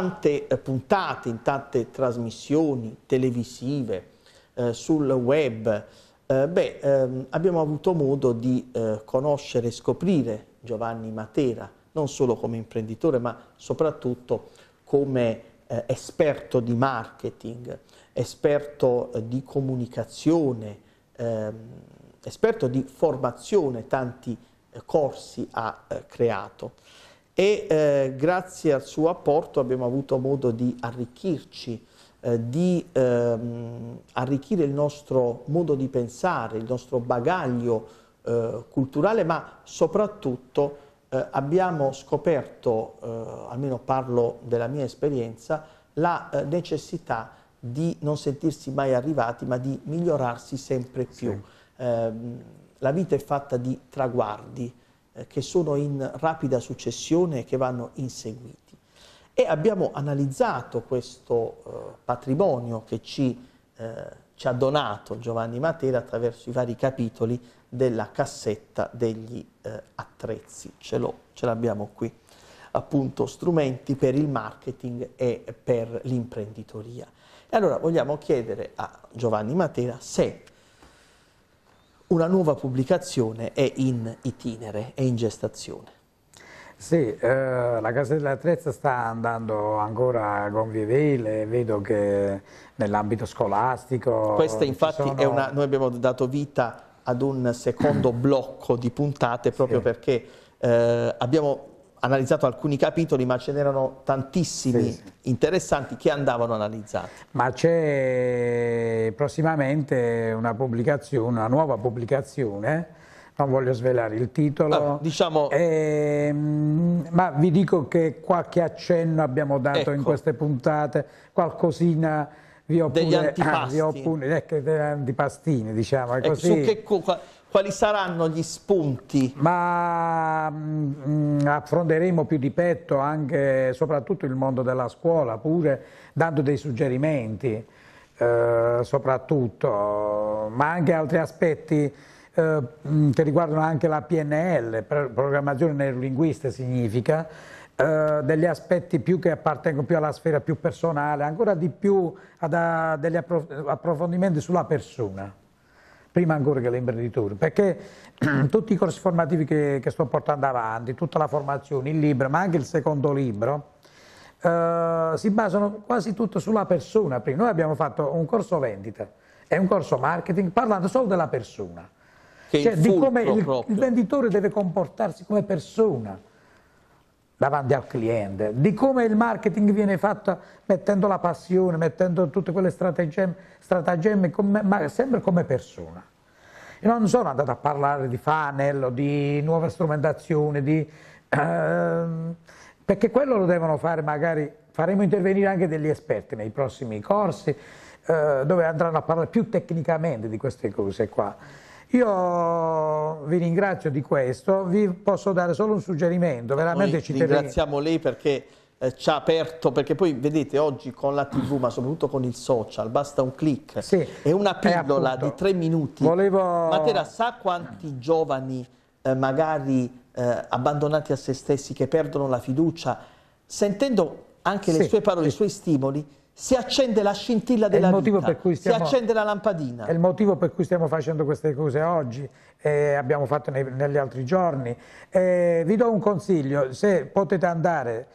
tante eh, puntate, in tante trasmissioni televisive, eh, sul web, eh, beh, ehm, abbiamo avuto modo di eh, conoscere e scoprire Giovanni Matera, non solo come imprenditore, ma soprattutto come eh, esperto di marketing, esperto di comunicazione, ehm, esperto di formazione, tanti corsi ha creato e eh, grazie al suo apporto abbiamo avuto modo di arricchirci, eh, di ehm, arricchire il nostro modo di pensare, il nostro bagaglio eh, culturale, ma soprattutto eh, abbiamo scoperto, eh, almeno parlo della mia esperienza, la necessità di non sentirsi mai arrivati, ma di migliorarsi sempre più. Sì. Eh, la vita è fatta di traguardi, eh, che sono in rapida successione e che vanno inseguiti. E abbiamo analizzato questo eh, patrimonio che ci, eh, ci ha donato Giovanni Matera attraverso i vari capitoli della cassetta degli eh, attrezzi. Ce, ce l'abbiamo qui appunto strumenti per il marketing e per l'imprenditoria. E allora vogliamo chiedere a Giovanni Matera se una nuova pubblicazione è in itinere, è in gestazione. Sì, eh, la Casa dell'Attrezza sta andando ancora a gonfie vele, vedo che nell'ambito scolastico... Questa infatti sono... è una... noi abbiamo dato vita ad un secondo blocco di puntate proprio sì. perché eh, abbiamo analizzato alcuni capitoli, ma ce n'erano tantissimi sì, sì. interessanti che andavano analizzati. Ma c'è prossimamente una pubblicazione, una nuova pubblicazione, non voglio svelare il titolo, ah, diciamo... ehm, ma vi dico che qualche accenno abbiamo dato ecco. in queste puntate, qualcosina vi ho degli pure, ah, antipasti. Ah, ho pure, eh, degli antipastini, diciamo, ecco, Su Che, quali saranno gli spunti? Ma mh, mm, affronteremo più di petto anche soprattutto il mondo della scuola, pure dando dei suggerimenti eh, soprattutto, ma anche altri aspetti eh, mm, che riguardano anche la PNL, programmazione neurolinguista significa, eh, degli aspetti più che appartengono più alla sfera più personale, ancora di più a degli approfondimenti sulla persona prima ancora che l'imprenditore, perché tutti i corsi formativi che, che, sto portando avanti, tutta la formazione, il libro, ma anche il secondo libro, eh, si basano quasi tutto sulla persona. Prima. Noi abbiamo fatto un corso vendita e un corso marketing parlando solo della persona, che cioè di come il, il venditore deve comportarsi come persona davanti al cliente, di come il marketing viene fatto mettendo la passione, mettendo tutte quelle stratagemmi, stratagemmi come, ma sempre come persona. Io non sono andato a parlare di funnel, di nuove strumentazioni, di, ehm, perché quello lo devono fare magari, faremo intervenire anche degli esperti nei prossimi corsi, eh, dove andranno a parlare più tecnicamente di queste cose qua io vi ringrazio di questo, vi posso dare solo un suggerimento, veramente Noi ci teniamo. Ringraziamo lei perché eh, ci ha aperto, perché poi vedete oggi con la tv ma soprattutto con il social basta un clic sì, e una pillola appunto, di tre minuti. Volevo... Matera sa quanti giovani eh, magari eh, abbandonati a se stessi che perdono la fiducia sentendo anche le sue parole, sì. i suoi stimoli si accende la scintilla della vita, stiamo, si accende la lampadina. È il motivo per cui stiamo facendo queste cose oggi, eh, abbiamo fatto nei, negli altri giorni. Eh, vi do un consiglio, se potete andare,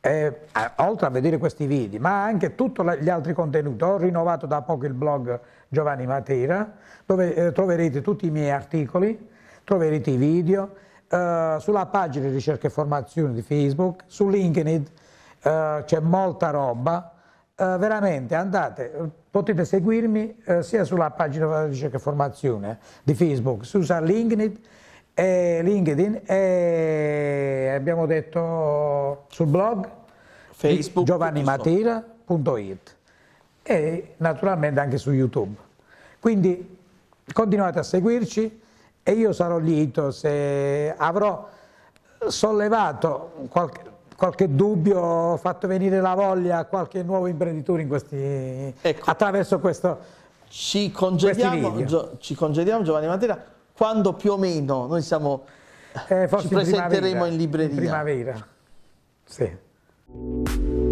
eh, oltre a vedere questi video, ma anche tutti gli altri contenuti, ho rinnovato da poco il blog Giovanni Matera, dove eh, troverete tutti i miei articoli, troverete i video, eh, sulla pagina di ricerca e formazione di Facebook, su LinkedIn eh, c'è molta roba, eh, veramente andate, potete seguirmi eh, sia sulla pagina ricerca e formazione di Facebook, si usa LinkedIn, e LinkedIn e abbiamo detto sul blog Facebook giovannimatera.it e naturalmente anche su YouTube. Quindi continuate a seguirci e io sarò lieto se avrò sollevato qualche qualche dubbio, fatto venire la voglia a qualche nuovo imprenditore in questi, ecco. attraverso questo ci congediamo, ci congediamo Giovanni Matera quando più o meno noi siamo, eh, forse ci presenteremo in, in libreria. In primavera, sì.